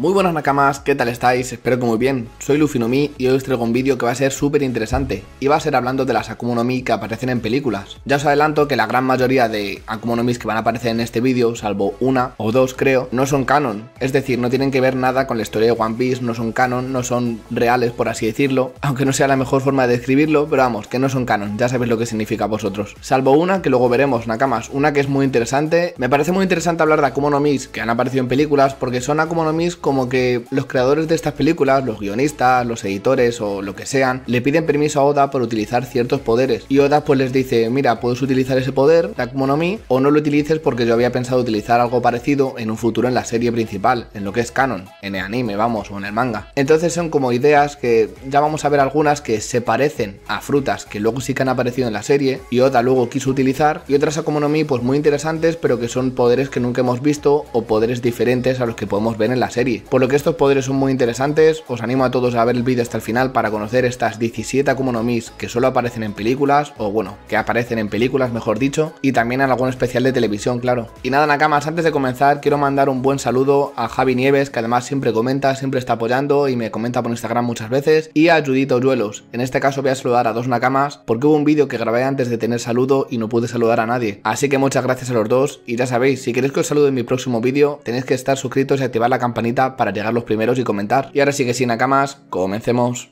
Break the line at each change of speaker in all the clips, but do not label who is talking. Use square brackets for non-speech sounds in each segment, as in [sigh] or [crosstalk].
Muy buenas nakamas, ¿qué tal estáis? Espero que muy bien. Soy Lufinomi y hoy os traigo un vídeo que va a ser súper interesante y va a ser hablando de las akumonomis que aparecen en películas. Ya os adelanto que la gran mayoría de Akumonomis que van a aparecer en este vídeo, salvo una o dos creo, no son canon. Es decir, no tienen que ver nada con la historia de One Piece, no son canon, no son reales por así decirlo, [laughs] aunque no sea la mejor forma de describirlo, pero vamos, que no son canon, ya sabéis lo que significa vosotros. Salvo una que luego veremos, nakamas, una que es muy interesante. Me parece muy interesante hablar de Akumonomis que han aparecido en películas porque son Akumonomis no con como que los creadores de estas películas, los guionistas, los editores o lo que sean, le piden permiso a Oda por utilizar ciertos poderes. Y Oda pues les dice, mira, puedes utilizar ese poder, Takumonomi? no o no lo utilices porque yo había pensado utilizar algo parecido en un futuro en la serie principal, en lo que es canon, en el anime, vamos, o en el manga. Entonces son como ideas que ya vamos a ver algunas que se parecen a frutas que luego sí que han aparecido en la serie y Oda luego quiso utilizar, y otras a no pues muy interesantes pero que son poderes que nunca hemos visto o poderes diferentes a los que podemos ver en la serie por lo que estos poderes son muy interesantes, os animo a todos a ver el vídeo hasta el final para conocer estas 17 Akuma que solo aparecen en películas, o bueno, que aparecen en películas mejor dicho, y también en algún especial de televisión, claro. Y nada Nakamas, antes de comenzar quiero mandar un buen saludo a Javi Nieves, que además siempre comenta, siempre está apoyando y me comenta por Instagram muchas veces, y a Judith Oyuelos. En este caso voy a saludar a dos Nakamas porque hubo un vídeo que grabé antes de tener saludo y no pude saludar a nadie. Así que muchas gracias a los dos y ya sabéis, si queréis que os salude en mi próximo vídeo, tenéis que estar suscritos y activar la campanita para llegar los primeros y comentar. Y ahora sí que sin acá más, comencemos.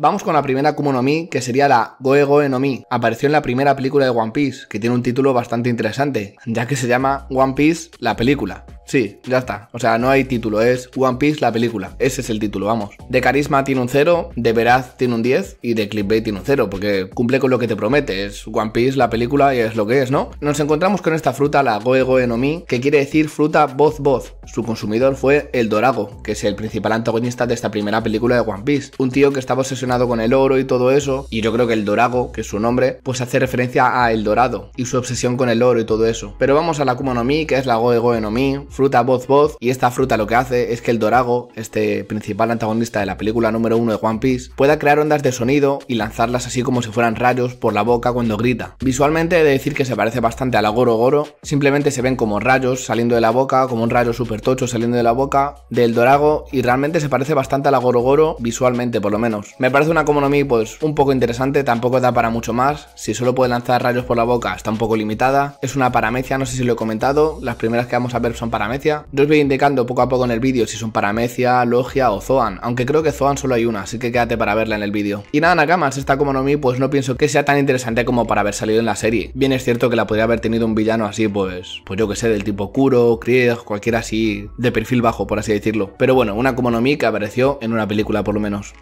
Vamos con la primera Kumo Mi, que sería la Goe Goe Mi. Apareció en la primera película de One Piece, que tiene un título bastante interesante, ya que se llama One Piece la película. Sí, ya está. O sea, no hay título, es One Piece la película. Ese es el título, vamos. De carisma tiene un 0, de veraz tiene un 10 y de clickbait tiene un 0, porque cumple con lo que te promete. Es One Piece la película y es lo que es, ¿no? Nos encontramos con esta fruta, la Goe Goe no Mi, que quiere decir fruta voz voz. Su consumidor fue el Dorago, que es el principal antagonista de esta primera película de One Piece. Un tío que estaba obsesionado con el oro y todo eso, y yo creo que el Dorago, que es su nombre, pues hace referencia a el dorado y su obsesión con el oro y todo eso. Pero vamos a la Kuma no que es la Goe Goe no Mi, fruta voz voz, y esta fruta lo que hace es que el Dorago, este principal antagonista de la película número uno de One Piece, pueda crear ondas de sonido y lanzarlas así como si fueran rayos por la boca cuando grita. Visualmente he de decir que se parece bastante a la Goro Goro, simplemente se ven como rayos saliendo de la boca, como un rayo super tocho saliendo de la boca del Dorago, y realmente se parece bastante a la Goro Goro visualmente por lo menos. Me parece una Komonomi pues un poco interesante, tampoco da para mucho más. Si solo puede lanzar rayos por la boca, está un poco limitada. Es una paramecia, no sé si lo he comentado. Las primeras que vamos a ver son paramecia. Yo os voy indicando poco a poco en el vídeo si son paramecia, logia o Zoan, aunque creo que Zoan solo hay una, así que quédate para verla en el vídeo. Y nada, Nakamas, esta Komonomi pues no pienso que sea tan interesante como para haber salido en la serie. Bien es cierto que la podría haber tenido un villano así, pues, pues yo que sé, del tipo Kuro, Krieg, cualquiera así, de perfil bajo, por así decirlo. Pero bueno, una Komonomi que apareció en una película por lo menos.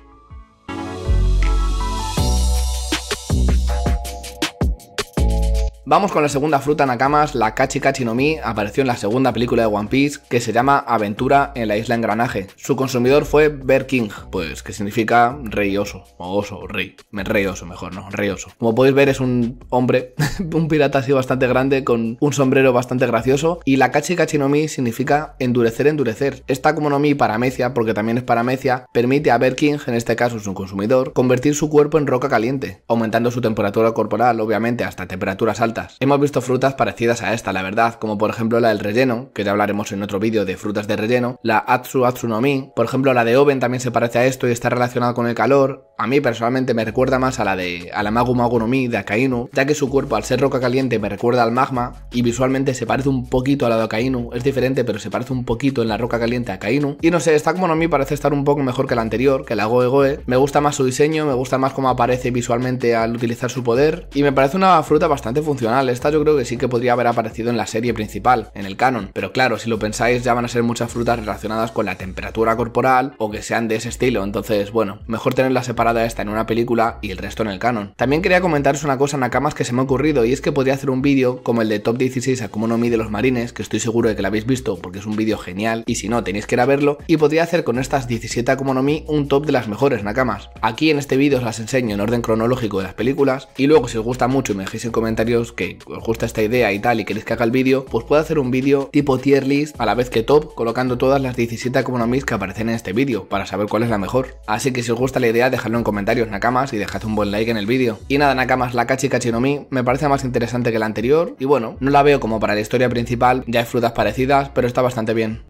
Vamos con la segunda fruta Nakamas, la Kachi no apareció en la segunda película de One Piece que se llama Aventura en la isla Engranaje. Su consumidor fue Bear King, pues que significa rey oso, o oso, rey, rey oso mejor, no, rey oso. Como podéis ver es un hombre, [laughs] un pirata así bastante grande con un sombrero bastante gracioso y la Kachi no significa endurecer, endurecer. Esta como no Mi para porque también es paramecia, permite a Bear King, en este caso es un consumidor, convertir su cuerpo en roca caliente, aumentando su temperatura corporal obviamente hasta temperaturas altas Hemos visto frutas parecidas a esta, la verdad, como por ejemplo la del relleno, que ya hablaremos en otro vídeo de frutas de relleno, la Atsu Atsunomi, por ejemplo la de Oven también se parece a esto y está relacionada con el calor, a mí personalmente me recuerda más a la de a la Magu Magu de Akainu, ya que su cuerpo al ser roca caliente me recuerda al magma y visualmente se parece un poquito a la de Akainu, es diferente pero se parece un poquito en la roca caliente a Akainu. Y no sé, esta como no parece estar un poco mejor que la anterior, que la Goe Goe. Me gusta más su diseño, me gusta más cómo aparece visualmente al utilizar su poder y me parece una fruta bastante funcional. Esta yo creo que sí que podría haber aparecido en la serie principal, en el canon, pero claro, si lo pensáis ya van a ser muchas frutas relacionadas con la temperatura corporal o que sean de ese estilo, entonces bueno, mejor tenerla separada esta en una película y el resto en el canon. También quería comentaros una cosa nakamas que se me ha ocurrido y es que podría hacer un vídeo como el de Top 16 a cómo de los marines, que estoy seguro de que lo habéis visto porque es un vídeo genial y si no tenéis que ir a verlo y podría hacer con estas 17 Mi un top de las mejores nakamas. Aquí en este vídeo os las enseño en orden cronológico de las películas y luego si os gusta mucho y me dejéis en comentarios que os gusta esta idea y tal y queréis que haga el vídeo, pues puedo hacer un vídeo tipo tier list a la vez que top colocando todas las 17 Akumonomis que aparecen en este vídeo para saber cuál es la mejor. Así que si os gusta la idea dejadme en comentarios, Nakamas, y dejad un buen like en el vídeo. Y nada, Nakamas, la Kachi Kachinomi me parece más interesante que la anterior, y bueno, no la veo como para la historia principal, ya hay frutas parecidas, pero está bastante bien.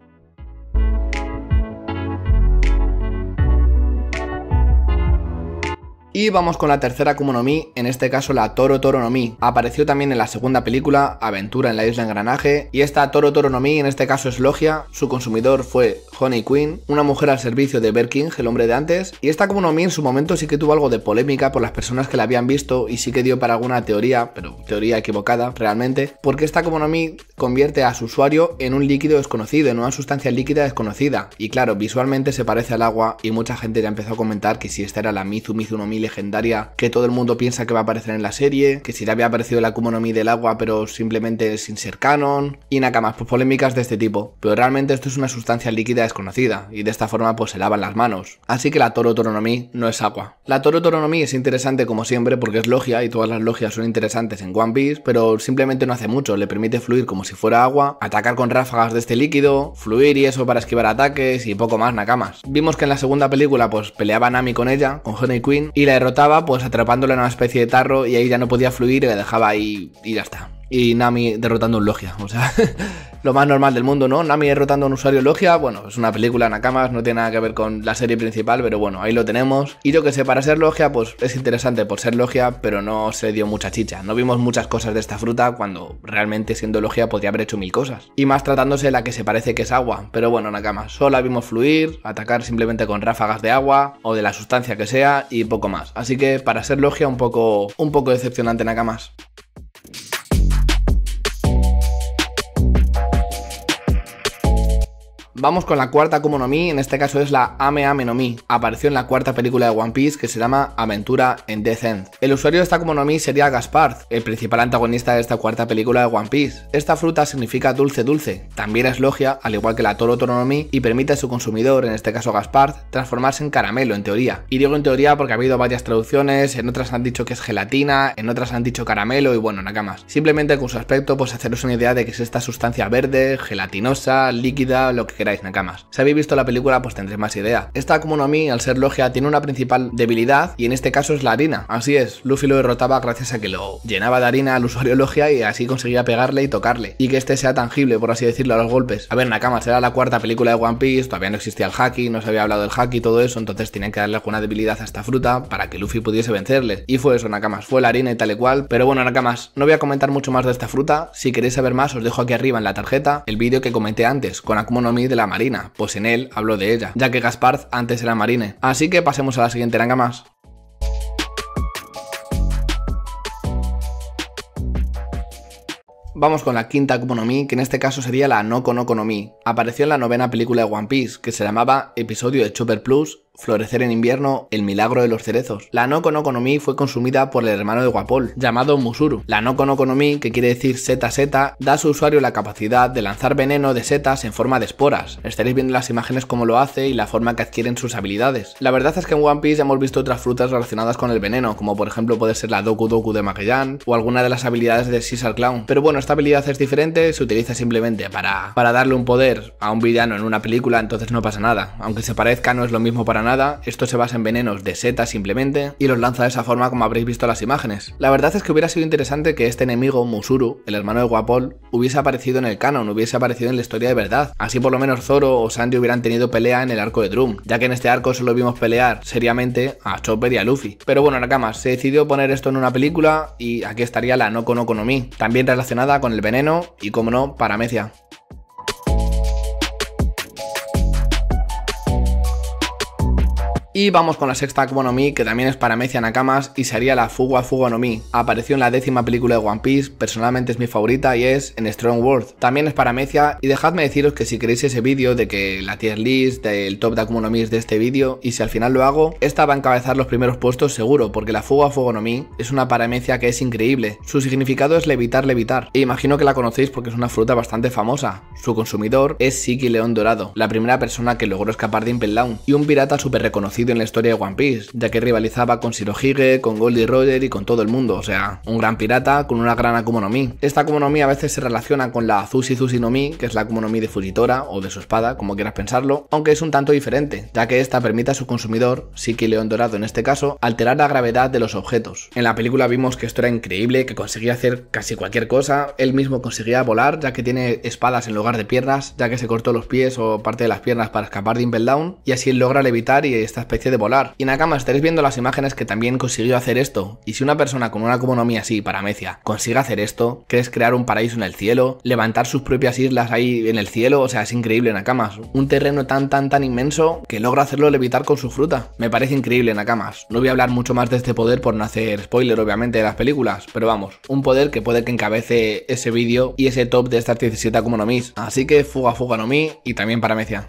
Y vamos con la tercera Kumo en este caso la Toro Toro no Mi. Apareció también en la segunda película, Aventura en la isla Engranaje, y esta Toro Toro no Mi en este caso es Logia, su consumidor fue Honey Queen, una mujer al servicio de Berking, el hombre de antes, y esta Kumo en su momento sí que tuvo algo de polémica por las personas que la habían visto y sí que dio para alguna teoría, pero teoría equivocada realmente, porque esta Kumo convierte a su usuario en un líquido desconocido, en una sustancia líquida desconocida, y claro, visualmente se parece al agua y mucha gente ya empezó a comentar que si esta era la Mizu Mizu legendaria que todo el mundo piensa que va a aparecer en la serie, que si le había aparecido la Kumonomi del agua pero simplemente sin ser canon, y nakamas, pues polémicas de este tipo, pero realmente esto es una sustancia líquida desconocida, y de esta forma pues se lavan las manos, así que la Toro Toronomi no es agua. La Toro Toronomi es interesante como siempre porque es logia y todas las logias son interesantes en One Piece, pero simplemente no hace mucho, le permite fluir como si fuera agua, atacar con ráfagas de este líquido, fluir y eso para esquivar ataques y poco más nakamas. Vimos que en la segunda película pues peleaba Nami con ella, con Honey Queen, y la derrotaba, pues atrapándola en una especie de tarro y ahí ya no podía fluir y la dejaba ahí y ya está y Nami derrotando un logia. O sea, [laughs] lo más normal del mundo, ¿no? Nami derrotando a un usuario logia. Bueno, es una película Nakamas, no tiene nada que ver con la serie principal, pero bueno, ahí lo tenemos. Y yo que sé, para ser logia, pues es interesante por ser logia, pero no se dio mucha chicha. No vimos muchas cosas de esta fruta cuando realmente siendo logia podía haber hecho mil cosas. Y más tratándose de la que se parece que es agua. Pero bueno, Nakamas, solo vimos fluir, atacar simplemente con ráfagas de agua o de la sustancia que sea y poco más. Así que para ser logia, un poco, un poco decepcionante Nakamas. Vamos con la cuarta como no en este caso es la Ame Ame no Mi. Apareció en la cuarta película de One Piece que se llama Aventura en Death End. El usuario de esta Kumo no sería Gaspard, el principal antagonista de esta cuarta película de One Piece. Esta fruta significa dulce dulce, también es logia, al igual que la Toro Toro Mi, y permite a su consumidor, en este caso Gaspard, transformarse en caramelo en teoría. Y digo en teoría porque ha habido varias traducciones, en otras han dicho que es gelatina, en otras han dicho caramelo y bueno, más. Simplemente con su aspecto pues haceros una idea de que es esta sustancia verde, gelatinosa, líquida, lo que Nakamas. Si habéis visto la película, pues tendréis más idea. Esta Mi, al ser logia, tiene una principal debilidad y en este caso es la harina. Así es, Luffy lo derrotaba gracias a que lo llenaba de harina al usuario logia y así conseguía pegarle y tocarle. Y que este sea tangible, por así decirlo, a los golpes. A ver, Nakamas, era la cuarta película de One Piece, todavía no existía el haki, no se había hablado del haki y todo eso, entonces tenían que darle alguna debilidad a esta fruta para que Luffy pudiese vencerle. Y fue eso, Nakamas, fue la harina y tal y cual. Pero bueno, Nakamas, no voy a comentar mucho más de esta fruta. Si queréis saber más, os dejo aquí arriba en la tarjeta el vídeo que comenté antes con Mi de la Marina, pues en él habló de ella, ya que Gaspar antes era marine. Así que pasemos a la siguiente ranga más. Vamos con la quinta economía, que en este caso sería la no con no Apareció en la novena película de One Piece, que se llamaba Episodio de Chopper Plus, Florecer en invierno, El milagro de los cerezos. La No no fue consumida por el hermano de Guapol, llamado Musuru. La No no que quiere decir seta seta, da a su usuario la capacidad de lanzar veneno de setas en forma de esporas. Estaréis viendo las imágenes cómo lo hace y la forma que adquieren sus habilidades. La verdad es que en One Piece ya hemos visto otras frutas relacionadas con el veneno, como por ejemplo puede ser la Doku Doku de Magellan o alguna de las habilidades de Caesar Clown. Pero bueno, esta habilidad es diferente, se utiliza simplemente para, para darle un poder a un villano en una película, entonces no pasa nada. Aunque se parezca, no es lo mismo para nada, esto se basa en venenos de seta simplemente, y los lanza de esa forma como habréis visto las imágenes. La verdad es que hubiera sido interesante que este enemigo, Musuru, el hermano de Guapol, hubiese aparecido en el canon, hubiese aparecido en la historia de verdad, así por lo menos Zoro o Sandy hubieran tenido pelea en el arco de Drum, ya que en este arco solo vimos pelear seriamente a Chopper y a Luffy. Pero bueno, Nakamas, se decidió poner esto en una película y aquí estaría la no mi, también relacionada con el veneno y como no, paramecia. Y vamos con la sexta Akumonomi, que también es para Mecia Nakamas y sería la Fuga Fuga no Apareció en la décima película de One Piece, personalmente es mi favorita y es en Strong World. También es para y dejadme deciros que si queréis ese vídeo de que la tier list del top de es de este vídeo y si al final lo hago, esta va a encabezar los primeros puestos seguro porque la Fuga Fuga no es una paramecia que es increíble. Su significado es levitar, levitar. E imagino que la conocéis porque es una fruta bastante famosa. Su consumidor es Siki León Dorado, la primera persona que logró escapar de Impel Down y un pirata súper reconocido en la historia de One Piece, ya que rivalizaba con Shirohige, con Goldie Roger y con todo el mundo, o sea, un gran pirata con una gran Akuma Esta Akuma no a veces se relaciona con la Zusi Zushi no Mi, que es la Akuma no de Fujitora o de su espada, como quieras pensarlo, aunque es un tanto diferente, ya que esta permite a su consumidor, Siki León Dorado en este caso, alterar la gravedad de los objetos. En la película vimos que esto era increíble, que conseguía hacer casi cualquier cosa, él mismo conseguía volar, ya que tiene espadas en lugar de piernas, ya que se cortó los pies o parte de las piernas para escapar de Impel Down, y así logra levitar y esta de volar. Y Nakama, estaréis viendo las imágenes que también consiguió hacer esto. Y si una persona con una economía así, paramecia, consigue hacer esto, ¿crees crear un paraíso en el cielo? ¿Levantar sus propias islas ahí en el cielo? O sea, es increíble, Nakamas. Un terreno tan, tan, tan inmenso que logra hacerlo levitar con su fruta. Me parece increíble, Nakamas. No voy a hablar mucho más de este poder por no hacer spoiler, obviamente, de las películas. Pero vamos, un poder que puede que encabece ese vídeo y ese top de estas 17 Akuma Así que fuga, fuga no y también paramecia.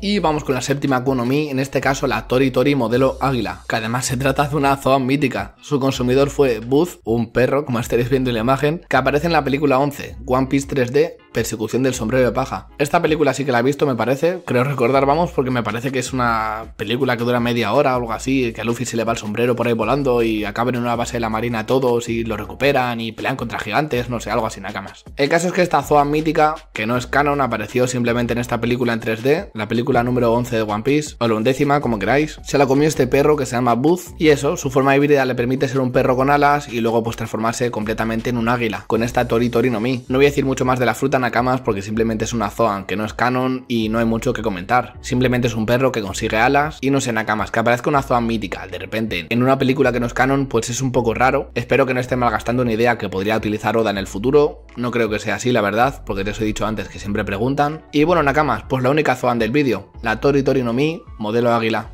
Y vamos con la séptima Konomi, en este caso la Tori Tori modelo águila, que además se trata de una zona mítica. Su consumidor fue booth un perro, como estaréis viendo en la imagen, que aparece en la película 11, One Piece 3D Persecución del sombrero de paja. Esta película sí que la he visto, me parece. Creo recordar, vamos, porque me parece que es una película que dura media hora o algo así, que a Luffy se le va el sombrero por ahí volando y acaban en una base de la marina todos y lo recuperan y pelean contra gigantes, no sé, algo así, nada más. El caso es que esta Zoa mítica, que no es canon, apareció simplemente en esta película en 3D, la película número 11 de One Piece, o la undécima, como queráis. Se la comió este perro que se llama Booth. y eso, su forma híbrida le permite ser un perro con alas y luego pues transformarse completamente en un águila, con esta Tori Tori no Mi. No voy a decir mucho más de la fruta Nakamas porque simplemente es una Zoan que no es canon y no hay mucho que comentar. Simplemente es un perro que consigue alas y no sé Nakamas, que aparezca una Zoan mítica de repente en una película que no es canon pues es un poco raro. Espero que no esté malgastando una idea que podría utilizar Oda en el futuro. No creo que sea así la verdad, porque te os he dicho antes que siempre preguntan. Y bueno Nakamas, pues la única Zoan del vídeo, la Tori Tori no Mi, modelo águila.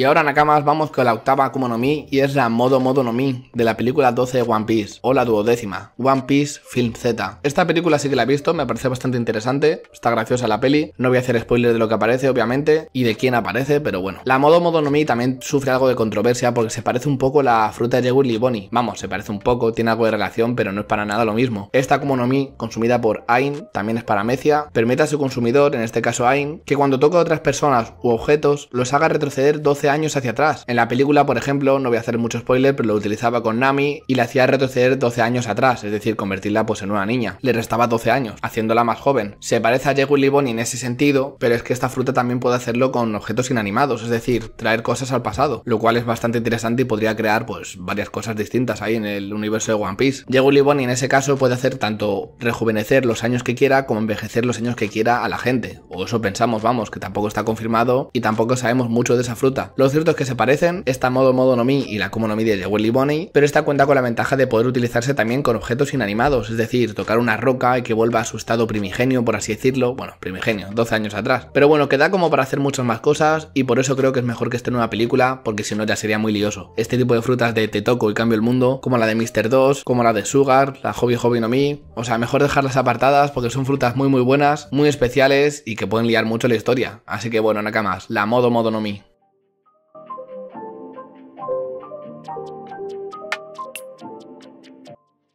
Y ahora Nakamas vamos con la octava Akuma no Mi y es la Modo Modo no Mi de la película 12 One Piece o la duodécima One Piece Film Z. Esta película sí que la he visto, me parece bastante interesante, está graciosa la peli, no voy a hacer spoilers de lo que aparece obviamente y de quién aparece, pero bueno. La Modo Modo no Mi también sufre algo de controversia porque se parece un poco a la fruta de Willy Bonnie. Vamos, se parece un poco, tiene algo de relación, pero no es para nada lo mismo. Esta Akuma no Mi, consumida por Ain, también es para Mecia, permite a su consumidor, en este caso Ain, que cuando toca a otras personas u objetos los haga retroceder 12 años hacia atrás. En la película, por ejemplo, no voy a hacer mucho spoiler, pero lo utilizaba con Nami y la hacía retroceder 12 años atrás, es decir, convertirla pues en una niña. Le restaba 12 años, haciéndola más joven. Se parece a Jekyll y en ese sentido, pero es que esta fruta también puede hacerlo con objetos inanimados, es decir, traer cosas al pasado, lo cual es bastante interesante y podría crear pues varias cosas distintas ahí en el universo de One Piece. Jekyll y en ese caso puede hacer tanto rejuvenecer los años que quiera como envejecer los años que quiera a la gente, o eso pensamos, vamos, que tampoco está confirmado y tampoco sabemos mucho de esa fruta. Lo cierto es que se parecen, esta Modo Modo no Mi y la como no Mi de Willy Bonnie, pero esta cuenta con la ventaja de poder utilizarse también con objetos inanimados, es decir, tocar una roca y que vuelva a su estado primigenio, por así decirlo, bueno, primigenio, 12 años atrás. Pero bueno, queda como para hacer muchas más cosas y por eso creo que es mejor que esté en una película, porque si no ya sería muy lioso. Este tipo de frutas de Te toco y cambio el mundo, como la de Mr. 2, como la de Sugar, la Hobby Hobby no Mi, o sea, mejor dejarlas apartadas porque son frutas muy muy buenas, muy especiales y que pueden liar mucho la historia. Así que bueno, nada más, la modo modo no mi.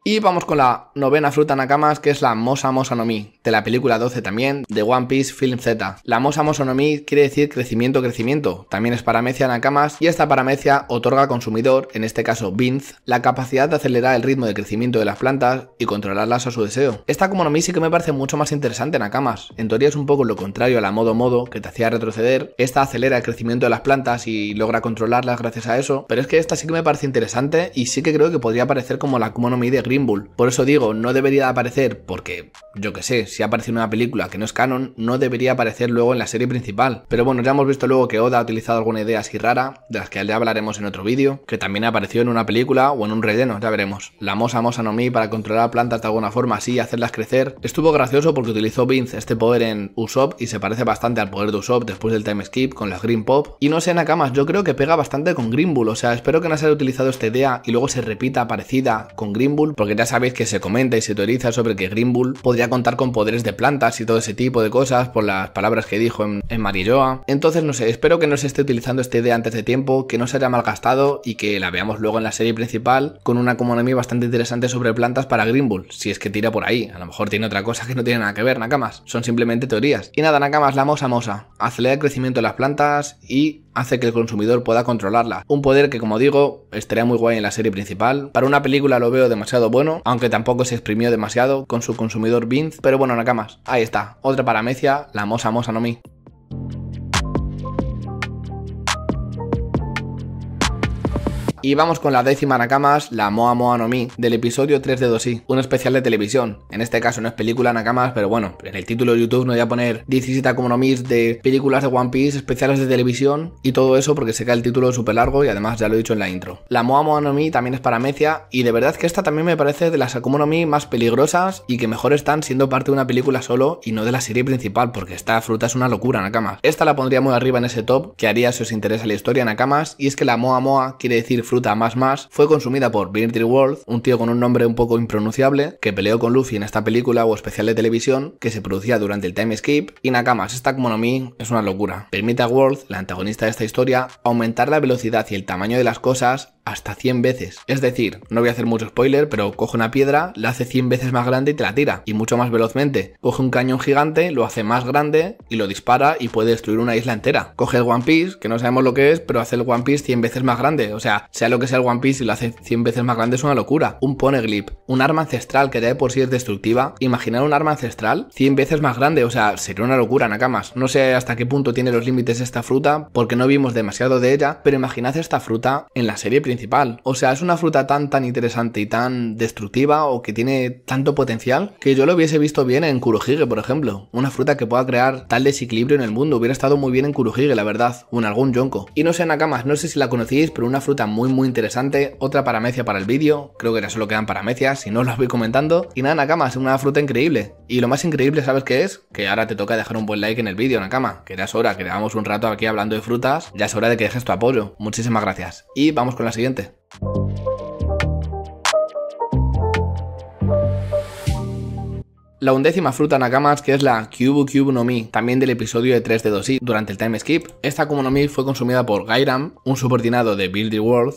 Y vamos con la novena fruta Nakamas, que es la Mosa Mosa Mi, de la película 12 también, de One Piece Film Z. La Mosa Mosa Mi quiere decir crecimiento, crecimiento. También es paramecia Nakamas, y esta paramecia otorga al consumidor, en este caso Binz, la capacidad de acelerar el ritmo de crecimiento de las plantas y controlarlas a su deseo. Esta Mi sí que me parece mucho más interesante Nakamas. En teoría es un poco lo contrario a la Modo Modo, que te hacía retroceder. Esta acelera el crecimiento de las plantas y logra controlarlas gracias a eso. Pero es que esta sí que me parece interesante y sí que creo que podría parecer como la Mi de Green por eso digo, no debería aparecer, porque yo que sé, si aparece en una película que no es canon, no debería aparecer luego en la serie principal. Pero bueno, ya hemos visto luego que Oda ha utilizado alguna idea así rara, de las que ya hablaremos en otro vídeo, que también apareció en una película o en un relleno, ya veremos. La Mosa Mosa no Mi para controlar plantas de alguna forma así y hacerlas crecer. Estuvo gracioso porque utilizó Vince este poder en Usopp y se parece bastante al poder de Usopp después del time skip con las Green Pop. Y no sé, Nakamas, yo creo que pega bastante con Green Bull, o sea, espero que no se haya utilizado esta idea y luego se repita parecida con Green Bull, porque ya sabéis que se comenta y se teoriza sobre que Green Bull podría contar con poderes de plantas y todo ese tipo de cosas por las palabras que dijo en, en Marilloa. Entonces, no sé, espero que no se esté utilizando esta idea antes de tiempo, que no se haya malgastado y que la veamos luego en la serie principal con una economía bastante interesante sobre plantas para Green Bull, si es que tira por ahí. A lo mejor tiene otra cosa que no tiene nada que ver, más, Son simplemente teorías. Y nada, más, la mosa mosa. Acelera el crecimiento de las plantas y hace que el consumidor pueda controlarla. Un poder que, como digo, estaría muy guay en la serie principal. Para una película lo veo demasiado bueno, aunque tampoco se exprimió demasiado con su consumidor Vince, pero bueno, nakamas. Ahí está, otra paramecia, la mosa mosa no mi. Y vamos con la décima Nakamas, la Moa Moa no Mi, del episodio 3 de dosi un especial de televisión. En este caso no es película Nakamas, pero bueno, en el título de YouTube no voy a poner 17 Akumonomis de películas de One Piece, especiales de televisión y todo eso porque se cae el título súper largo y además ya lo he dicho en la intro. La Moa Moa no Mi también es para Mecia y de verdad que esta también me parece de las Akuma no más peligrosas y que mejor están siendo parte de una película solo y no de la serie principal porque esta fruta es una locura Nakamas. Esta la pondría muy arriba en ese top que haría si os interesa la historia Nakamas y es que la Moa Moa quiere decir fruta más más, fue consumida por Beardy Worth, un tío con un nombre un poco impronunciable, que peleó con Luffy en esta película o especial de televisión que se producía durante el time skip, y Nakamas Stack Monomi es una locura. Permite a Worth, la antagonista de esta historia, aumentar la velocidad y el tamaño de las cosas hasta 100 veces. Es decir, no voy a hacer mucho spoiler, pero coge una piedra, la hace 100 veces más grande y te la tira, y mucho más velozmente. Coge un cañón gigante, lo hace más grande y lo dispara y puede destruir una isla entera. Coge el One Piece, que no sabemos lo que es, pero hace el One Piece 100 veces más grande. O sea, sea lo que sea el One Piece y lo hace 100 veces más grande es una locura. Un Poneglyph, un arma ancestral que ya de por sí es destructiva. Imaginar un arma ancestral 100 veces más grande, o sea, sería una locura, Nakamas. No sé hasta qué punto tiene los límites esta fruta, porque no vimos demasiado de ella, pero imaginad esta fruta en la serie principal o sea, es una fruta tan tan interesante y tan destructiva o que tiene tanto potencial que yo lo hubiese visto bien en Kurohige, por ejemplo. Una fruta que pueda crear tal desequilibrio en el mundo. Hubiera estado muy bien en Kurohige, la verdad, o en algún yonko. Y no sé, Nakamas, no sé si la conocéis, pero una fruta muy muy interesante. Otra paramecia para el vídeo. Creo que era solo quedan paramecias, si no os las voy comentando. Y nada, Nakama, es una fruta increíble. Y lo más increíble, ¿sabes qué es? Que ahora te toca dejar un buen like en el vídeo, Nakama. Que ya es hora, que llevamos un rato aquí hablando de frutas. Ya es hora de que dejes tu apoyo. Muchísimas gracias. Y vamos con la siguiente. La undécima fruta Nakamas, que es la Cubu Cubu no Mi, también del episodio de 3 de 2i durante el time skip. Esta Cubu no Mi fue consumida por Gairam, un subordinado de build World,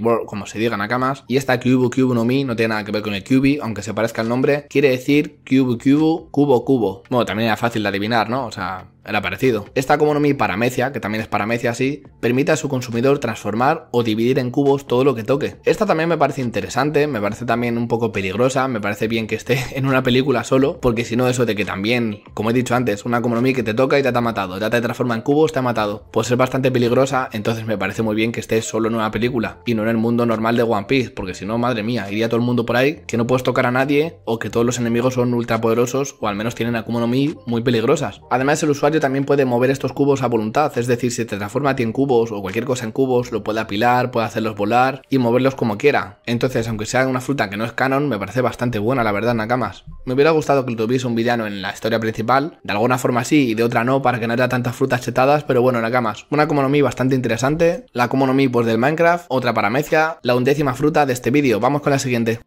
World como se diga Nakamas, y esta Cubu Cubu no Mi no tiene nada que ver con el Cubi, aunque se parezca el nombre, quiere decir Kyubu Kyubu, cubo cubo. Bueno, también era fácil de adivinar, ¿no? O sea, el parecido. Esta para paramecia, que también es paramecia así, permite a su consumidor transformar o dividir en cubos todo lo que toque. Esta también me parece interesante, me parece también un poco peligrosa, me parece bien que esté [laughs] en una película solo, porque si no eso de que también, como he dicho antes, una mi que te toca y ya te ha matado, ya te transforma en cubos, te ha matado, puede ser bastante peligrosa, entonces me parece muy bien que esté solo en una película y no en el mundo normal de One Piece, porque si no, madre mía, iría todo el mundo por ahí que no puedes tocar a nadie o que todos los enemigos son ultrapoderosos o al menos tienen Akuma muy peligrosas. Además el usuario también puede mover estos cubos a voluntad, es decir, si te transforma a ti en cubos o cualquier cosa en cubos, lo puede apilar, puede hacerlos volar y moverlos como quiera. Entonces, aunque sea una fruta que no es canon, me parece bastante buena, la verdad, Nakamas. Me hubiera gustado que tuviese un villano en la historia principal, de alguna forma sí y de otra no, para que no haya tantas frutas chetadas, pero bueno, Nakamas. Una Komonomi bastante interesante, la Komonomi pues del Minecraft, otra para Mecia, la undécima fruta de este vídeo. Vamos con la siguiente.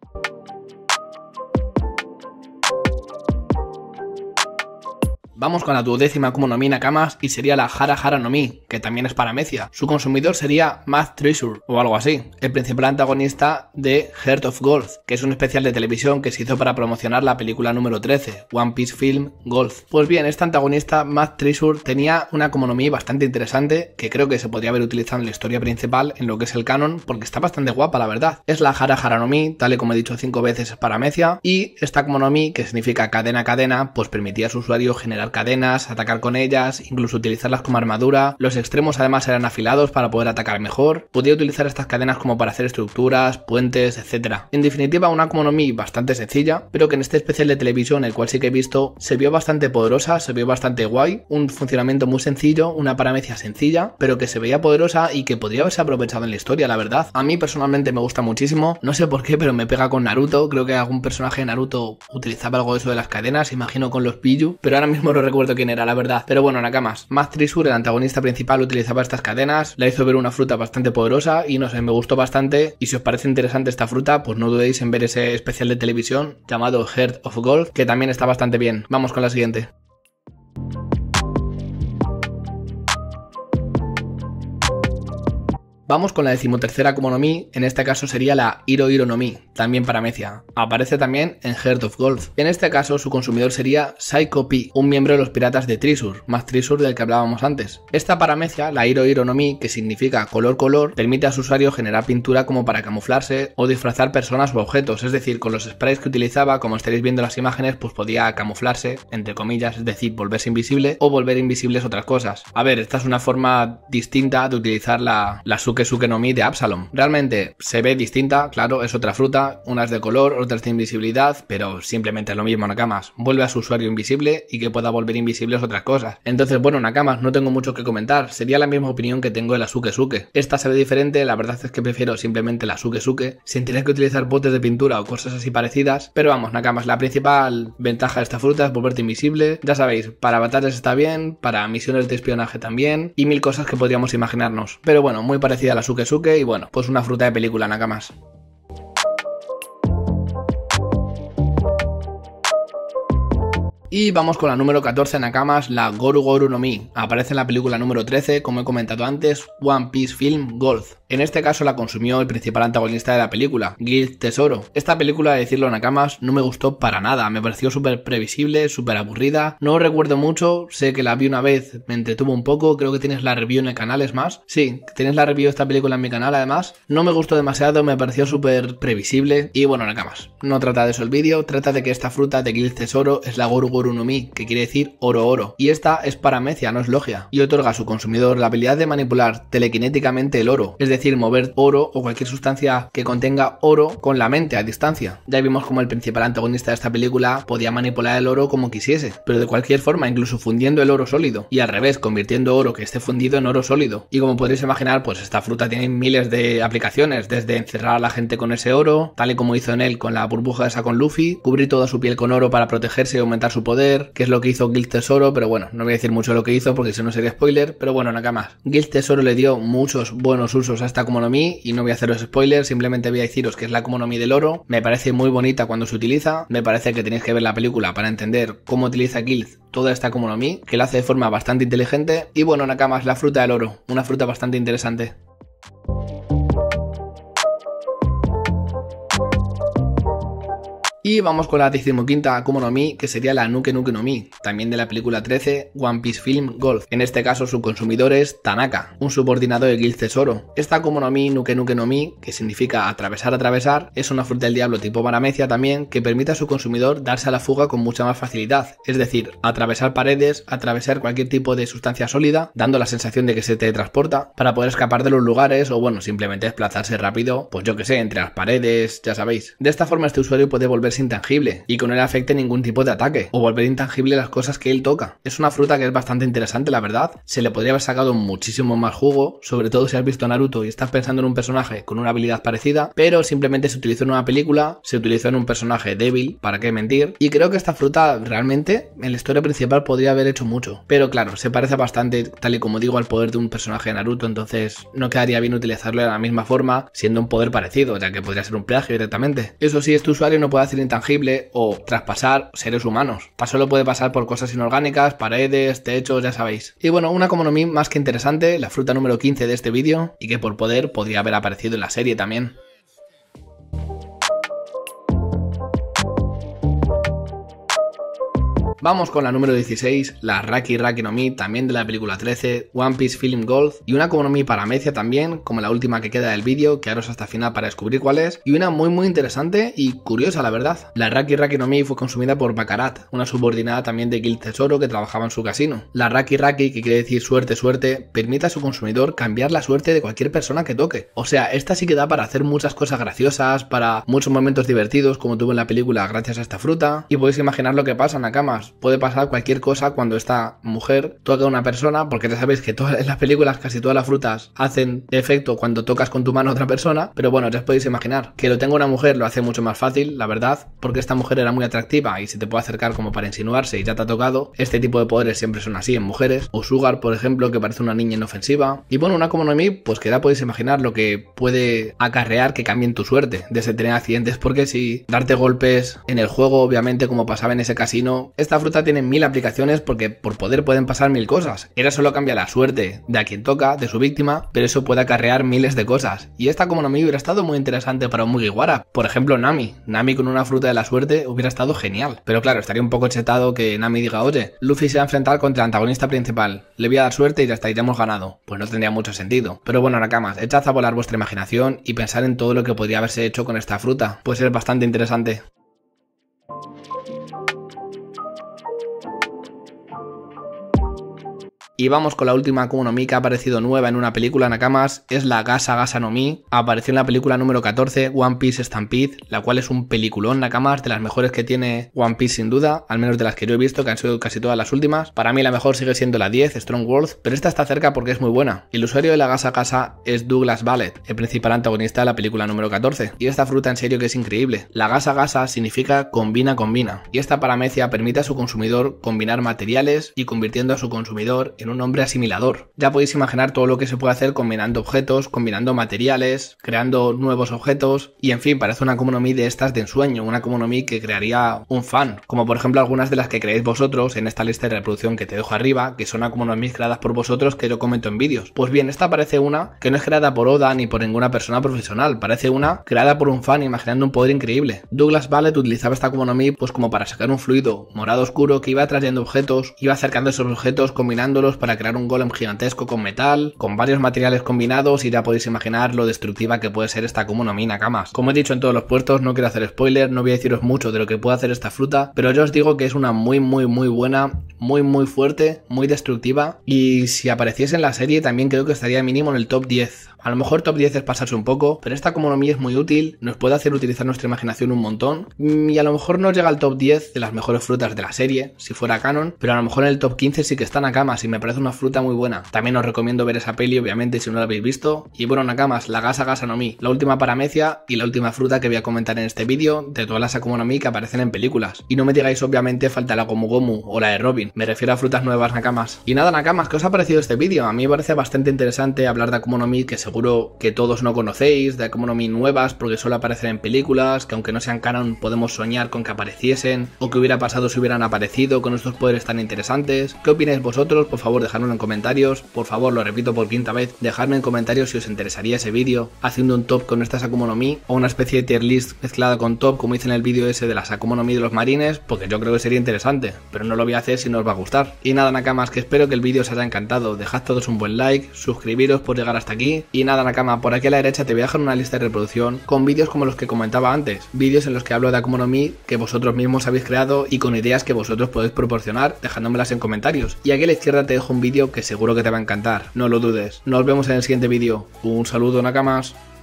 Vamos con la duodécima como nomina Nakamas y sería la Hara Hara que también es paramecia. Su consumidor sería Math Treasure o algo así, el principal antagonista de Heart of Gold, que es un especial de televisión que se hizo para promocionar la película número 13, One Piece Film Gold. Pues bien, esta antagonista Math Treasure tenía una como bastante interesante que creo que se podría haber utilizado en la historia principal en lo que es el canon porque está bastante guapa la verdad. Es la Hara Hara tal y como he dicho cinco veces es paramecia y esta como que significa cadena cadena, pues permitía a su usuario generar cadenas, atacar con ellas, incluso utilizarlas como armadura. Los extremos además eran afilados para poder atacar mejor. Podía utilizar estas cadenas como para hacer estructuras, puentes, etc. En definitiva, una Komonomi bastante sencilla, pero que en este especial de televisión, el cual sí que he visto, se vio bastante poderosa, se vio bastante guay, un funcionamiento muy sencillo, una paramecia sencilla, pero que se veía poderosa y que podría haberse aprovechado en la historia, la verdad. A mí personalmente me gusta muchísimo, no sé por qué, pero me pega con Naruto, creo que algún personaje de Naruto utilizaba algo de eso de las cadenas, imagino con los Piju, pero ahora mismo recuerdo quién era, la verdad. Pero bueno, Nakamas. Matt Trisur, el antagonista principal, utilizaba estas cadenas, la hizo ver una fruta bastante poderosa y no sé, me gustó bastante. Y si os parece interesante esta fruta, pues no dudéis en ver ese especial de televisión llamado Heart of Gold, que también está bastante bien. Vamos con la siguiente. Vamos con la decimotercera como Mi, en este caso sería la Hiro Iro también paramecia. Aparece también en Heart of Gold. En este caso su consumidor sería Psycho P, un miembro de los piratas de Trisur, más Trisur del que hablábamos antes. Esta paramecia, la Hiro que significa color color, permite a su usuario generar pintura como para camuflarse o disfrazar personas u objetos, es decir, con los sprays que utilizaba, como estaréis viendo las imágenes, pues podía camuflarse, entre comillas, es decir, volverse invisible o volver invisibles otras cosas. A ver, esta es una forma distinta de utilizar la, la Suke no Mi de Absalom. Realmente se ve distinta, claro, es otra fruta, unas de color, otras de invisibilidad, pero simplemente es lo mismo, Nakamas. Vuelve a su usuario invisible y que pueda volver invisibles otras cosas. Entonces, bueno, Nakamas, no tengo mucho que comentar, sería la misma opinión que tengo de la Suke Suke. Esta se ve diferente, la verdad es que prefiero simplemente la Suke Suke, sin tener que utilizar botes de pintura o cosas así parecidas, pero vamos, Nakamas, la principal ventaja de esta fruta es volverte invisible, ya sabéis, para batallas está bien, para misiones de espionaje también, y mil cosas que podríamos imaginarnos. Pero bueno, muy parecido la suke suke y bueno, pues una fruta de película, nakamas. Y vamos con la número 14 Nakamas, la Goru Goru no Mi. Aparece en la película número 13, como he comentado antes, One Piece Film Golf. En este caso la consumió el principal antagonista de la película, Guild Tesoro. Esta película, de decirlo nakamas, no me gustó para nada, me pareció súper previsible, súper aburrida, no recuerdo mucho, sé que la vi una vez, me entretuvo un poco, creo que tienes la review en el canal, es más, sí, tienes la review de esta película en mi canal además, no me gustó demasiado, me pareció súper previsible y bueno, nakamas, no trata de eso el vídeo, trata de que esta fruta de Gil Tesoro es la Goru que quiere decir oro oro, y esta es para paramecia, no es logia, y otorga a su consumidor la habilidad de manipular telequinéticamente el oro, es decir, decir, mover oro o cualquier sustancia que contenga oro con la mente a distancia. Ya vimos como el principal antagonista de esta película podía manipular el oro como quisiese, pero de cualquier forma, incluso fundiendo el oro sólido, y al revés, convirtiendo oro que esté fundido en oro sólido. Y como podréis imaginar, pues esta fruta tiene miles de aplicaciones, desde encerrar a la gente con ese oro, tal y como hizo en él con la burbuja esa con Luffy, cubrir toda su piel con oro para protegerse y aumentar su poder, que es lo que hizo Guild Tesoro, pero bueno, no voy a decir mucho lo que hizo porque si no sería spoiler, pero bueno, nada más. Guild Tesoro le dio muchos buenos usos a esta mi y no voy a haceros spoilers, simplemente voy a deciros que es la mi del oro. Me parece muy bonita cuando se utiliza, me parece que tenéis que ver la película para entender cómo utiliza Guild toda esta mi que la hace de forma bastante inteligente. Y bueno, Nakama es la fruta del oro, una fruta bastante interesante. Y vamos con la decimoquinta Akuma no Mi, que sería la Nuke Nuke no Mi, también de la película 13 One Piece Film Golf. En este caso su consumidor es Tanaka, un subordinado de Guild Tesoro. Esta Akuma no Nuke Nuke no Mi, que significa atravesar atravesar, es una fruta del diablo tipo paramecia también que permite a su consumidor darse a la fuga con mucha más facilidad, es decir, atravesar paredes, atravesar cualquier tipo de sustancia sólida, dando la sensación de que se te transporta para poder escapar de los lugares o bueno, simplemente desplazarse rápido, pues yo que sé, entre las paredes, ya sabéis. De esta forma este usuario puede volverse intangible y que no le afecte ningún tipo de ataque o volver intangible las cosas que él toca. Es una fruta que es bastante interesante, la verdad. Se le podría haber sacado muchísimo más jugo, sobre todo si has visto Naruto y estás pensando en un personaje con una habilidad parecida, pero simplemente se utilizó en una película, se utilizó en un personaje débil, ¿para qué mentir? Y creo que esta fruta realmente en la historia principal podría haber hecho mucho. Pero claro, se parece bastante, tal y como digo, al poder de un personaje de Naruto, entonces no quedaría bien utilizarlo de la misma forma, siendo un poder parecido, ya que podría ser un plagio directamente. Eso sí, este usuario no puede hacer intangible o traspasar seres humanos. Solo puede pasar por cosas inorgánicas, paredes, techos, ya sabéis. Y bueno, una como mi más que interesante, la fruta número 15 de este vídeo, y que por poder podría haber aparecido en la serie también. Vamos con la número 16, la Raki Raki no Mi, también de la película 13, One Piece Film Golf, y una mi para Mecia también, como la última que queda del vídeo, quedaros hasta final para descubrir cuál es, y una muy muy interesante y curiosa la verdad. La Raki Raki no Mi fue consumida por Baccarat, una subordinada también de Gil Tesoro que trabajaba en su casino. La Raki Raki, que quiere decir suerte, suerte, permite a su consumidor cambiar la suerte de cualquier persona que toque. O sea, esta sí que da para hacer muchas cosas graciosas, para muchos momentos divertidos como tuvo en la película gracias a esta fruta, y podéis imaginar lo que pasa, Nakamas, Puede pasar cualquier cosa cuando esta mujer toca a una persona, porque ya sabéis que todas en [laughs] las películas casi todas las frutas hacen efecto cuando tocas con tu mano a otra persona, pero bueno, ya os podéis imaginar. Que lo tenga una mujer lo hace mucho más fácil, la verdad, porque esta mujer era muy atractiva y se te puede acercar como para insinuarse y ya te ha tocado. Este tipo de poderes siempre son así en mujeres. O Sugar, por ejemplo, que parece una niña inofensiva. Y bueno, una como Noemí, pues que ya podéis imaginar lo que puede acarrear que cambien tu suerte, desde tener accidentes, porque si darte golpes en el juego, obviamente, como pasaba en ese casino, esta fruta tiene mil aplicaciones porque por poder pueden pasar mil cosas. Era solo cambia la suerte de a quien toca, de su víctima, pero eso puede acarrear miles de cosas. Y esta como no me hubiera estado muy interesante para un Mugiwara. Por ejemplo, Nami. Nami con una fruta de la suerte hubiera estado genial. Pero claro, estaría un poco chetado que Nami diga, oye, Luffy se va a enfrentar contra el antagonista principal. Le voy a dar suerte y ya estaríamos ganado. Pues no tendría mucho sentido. Pero bueno, Nakamas, echad a volar vuestra imaginación y pensar en todo lo que podría haberse hecho con esta fruta. Puede ser bastante interesante. Y vamos con la última Akuma no Mi que ha aparecido nueva en una película Nakamas, es la Gasa Gasa no Mi. Apareció en la película número 14, One Piece Stampede, la cual es un peliculón Nakamas, de las mejores que tiene One Piece sin duda, al menos de las que yo he visto, que han sido casi todas las últimas. Para mí la mejor sigue siendo la 10, Strong World, pero esta está cerca porque es muy buena. El usuario de la Gasa Gasa es Douglas Ballet, el principal antagonista de la película número 14. Y esta fruta en serio que es increíble. La Gasa Gasa significa combina combina. Y esta paramecia permite a su consumidor combinar materiales y convirtiendo a su consumidor en un nombre asimilador. Ya podéis imaginar todo lo que se puede hacer combinando objetos, combinando materiales, creando nuevos objetos y en fin, parece una Komonomi de estas de ensueño, una Komonomi que crearía un fan, como por ejemplo algunas de las que creéis vosotros en esta lista de reproducción que te dejo arriba, que son akumonomis creadas por vosotros que yo comento en vídeos. Pues bien, esta parece una que no es creada por Oda ni por ninguna persona profesional, parece una creada por un fan imaginando un poder increíble. Douglas Ballet utilizaba esta Komonomi pues como para sacar un fluido morado oscuro que iba trayendo objetos, iba acercando esos objetos, combinándolos para crear un golem gigantesco con metal, con varios materiales combinados y ya podéis imaginar lo destructiva que puede ser esta como una Como he dicho en todos los puertos, no quiero hacer spoiler, no voy a deciros mucho de lo que puede hacer esta fruta, pero yo os digo que es una muy muy muy buena, muy muy fuerte, muy destructiva y si apareciese en la serie también creo que estaría mínimo en el top 10. A lo mejor top 10 es pasarse un poco, pero esta economía es muy útil, nos puede hacer utilizar nuestra imaginación un montón mm, y a lo mejor no llega al top 10 de las mejores frutas de la serie, si fuera canon, pero a lo mejor en el top 15 sí que están acá y me parece una fruta muy buena. También os recomiendo ver esa peli, obviamente, si no la habéis visto. Y bueno, Nakamas, la gasa gasa no la última paramecia y la última fruta que voy a comentar en este vídeo de todas las Akuma que aparecen en películas. Y no me digáis, obviamente, falta la Gomu Gomu o la de Robin. Me refiero a frutas nuevas, Nakamas. Y nada, Nakamas, ¿qué os ha parecido este vídeo? A mí me parece bastante interesante hablar de akumonomis, que seguro que todos no conocéis, de Akuma nuevas porque solo aparecen en películas, que aunque no sean canon podemos soñar con que apareciesen, o que hubiera pasado si hubieran aparecido con estos poderes tan interesantes. ¿Qué opináis vosotros? Por favor, favor en comentarios, por favor lo repito por quinta vez, dejadme en comentarios si os interesaría ese vídeo haciendo un top con estas no Mi o una especie de tier list mezclada con top como hice en el vídeo ese de las no Mi de los marines, porque yo creo que sería interesante, pero no lo voy a hacer si no os va a gustar. Y nada nakamas, que espero que el vídeo os haya encantado, dejad todos un buen like, suscribiros por llegar hasta aquí y nada nakama, por aquí a la derecha te voy a dejar una lista de reproducción con vídeos como los que comentaba antes, vídeos en los que hablo de no Mi que vosotros mismos habéis creado y con ideas que vosotros podéis proporcionar dejándomelas en comentarios. Y aquí a la izquierda te dejo un vídeo que seguro que te va a encantar, no lo dudes. Nos vemos en el siguiente vídeo. Un saludo, Nakamas.